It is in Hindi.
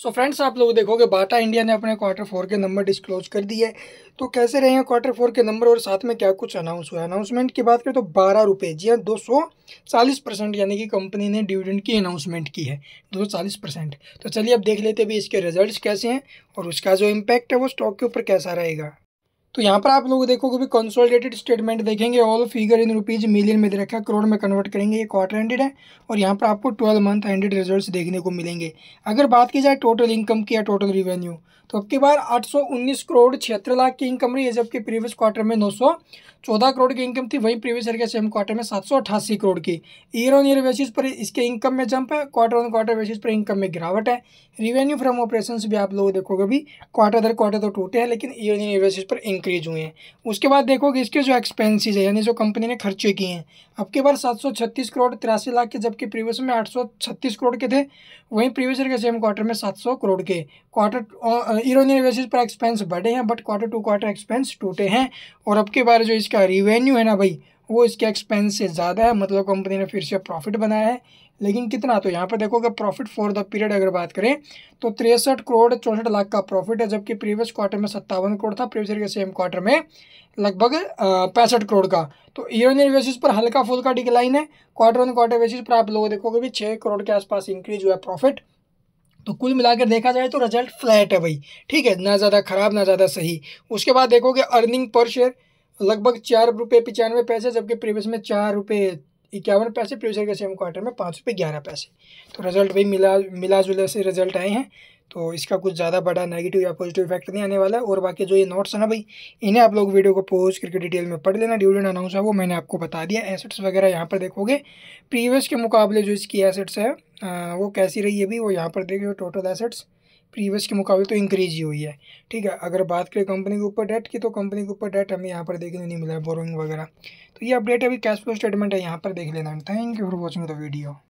सो so फ्रेंड्स आप लोग देखोगे बाटा इंडिया ने अपने क्वार्टर फोर के नंबर डिस्क्लोज कर दिए तो कैसे रहे हैं क्वार्टर फोर के नंबर और साथ में क्या कुछ अनाउंस हुआ अनाउंसमेंट की बात करें तो बारह रुपये जी हाँ दो सौ चालीस परसेंट यानी कि कंपनी ने डिविडेंड की अनाउंसमेंट की है दो सौ चालीस परसेंट तो चलिए अब देख लेते भी इसके रिजल्ट कैसे हैं और उसका जो इम्पैक्ट है वो स्टॉक के ऊपर कैसा रहेगा तो यहाँ पर आप लोग देखोगे भी कंसोलिडेटेड स्टेटमेंट देखेंगे all figure in rupees million में दे रखा है करोड़ में कन्वर्ट करेंगे ये क्वार्टर एंडेड है और यहाँ पर आपको ट्वेल्व मंथ एंडेड रिजल्ट्स देखने को मिलेंगे अगर बात की जाए टोटल इनकम की या टोटल रिवेन्यू तो अब की बार 819 करोड़ छिहत्तर लाख की इनकम रही है जबकि प्रीवियस क्वार्टर में 914 करोड़ की इनकम थी वहीं प्रीवियस ईयर के सेम क्वार्टर में 788 करोड़ की ईयर ऑन ईयर बेसिस पर इसके इनकम में जंप है क्वार्टर ऑन क्वार्टर बेसिस पर इनकम में गिरावट है रिवेन्यू फ्रॉम ऑपरेशन भी आप लोग देखोगे भी क्वार्टर दर क्वार्टर तो टूटे हैं लेकिन ईयर ऑन ईयर बेसिस पर इनकम इंक्रीज हुए हैं उसके बाद देखोगे इसके जो एक्सपेंसेस है यानी जो कंपनी ने खर्चे किए हैं अब के बार सात सौ छत्तीस करोड़ तिरासी लाख के जबकि प्रीवियस में आठ सौ छत्तीस करोड़ के थे वहीं प्रीवियस ईयर के सेम क्वार्टर में सात सौ करोड़ के क्वार्टर ईयर बेसिस पर एक्सपेंस बढ़े हैं but quarter to quarter expense टूटे हैं और अब के बार जो इसका रिवेन्यू है ना भाई वो इसके एक्सपेंस से ज़्यादा है मतलब कंपनी ने फिर से प्रॉफिट बनाया है लेकिन कितना तो यहाँ पर देखो प्रॉफिट फॉर द पीरियड अगर बात करें तो तिरसठ करोड़ चौंसठ लाख का प्रॉफिट है जबकि प्रीवियस क्वार्टर में सत्तावन करोड़ था प्रीवियस के सेम क्वार्टर में लगभग पैंसठ करोड़ का तो ईयर ऑन ईयर बेसिस पर हल्का फुल्का डिक्लाइन है क्वार्टर ऑन क्वार्टर बेसिस पर आप लोग देखोगे भी छः करोड़ के आसपास इंक्रीज हुआ है प्रॉफिट तो कुल मिलाकर देखा जाए तो रिजल्ट फ्लैट है भाई ठीक है ना ज़्यादा ख़राब ना ज़्यादा सही उसके बाद देखोगे अर्निंग पर शेयर लगभग चार रुपये पचानवे पैसे जबकि प्रीवियस में चार रुपये इक्यावन पैसे प्रीवियस के सेम क्वार्टर में पाँच रुपये ग्यारह पैसे तो रिजल्ट भी मिला मिला जुला से रिजल्ट आए हैं तो इसका कुछ ज़्यादा बड़ा नेगेटिव या पॉजिटिव इफेक्ट नहीं आने वाला है और बाकी जो ये नोट्स है ना भाई इन्हें आप लोग वीडियो को पोज करके डिटेल में पढ़ लेना डिविडेंड अनाउंस है वो मैंने आपको बता दिया एसेट्स वगैरह यहाँ पर देखोगे प्रीवियस के मुकाबले जो इसकी एसेट्स है वो कैसी रही है भी वो यहाँ पर देखिए टोटल एसेट्स प्रीवियस के मुकाबले तो इंक्रीज ही हुई है ठीक है अगर बात करें कंपनी के ऊपर डेट की तो कंपनी के ऊपर डेट हमें यहाँ पर देखने नहीं मिला है बोरोइंग वगैरह तो ये अपडेट अभी कैश फ्लो स्टेटमेंट है यहाँ पर देख लेना thank you for watching the video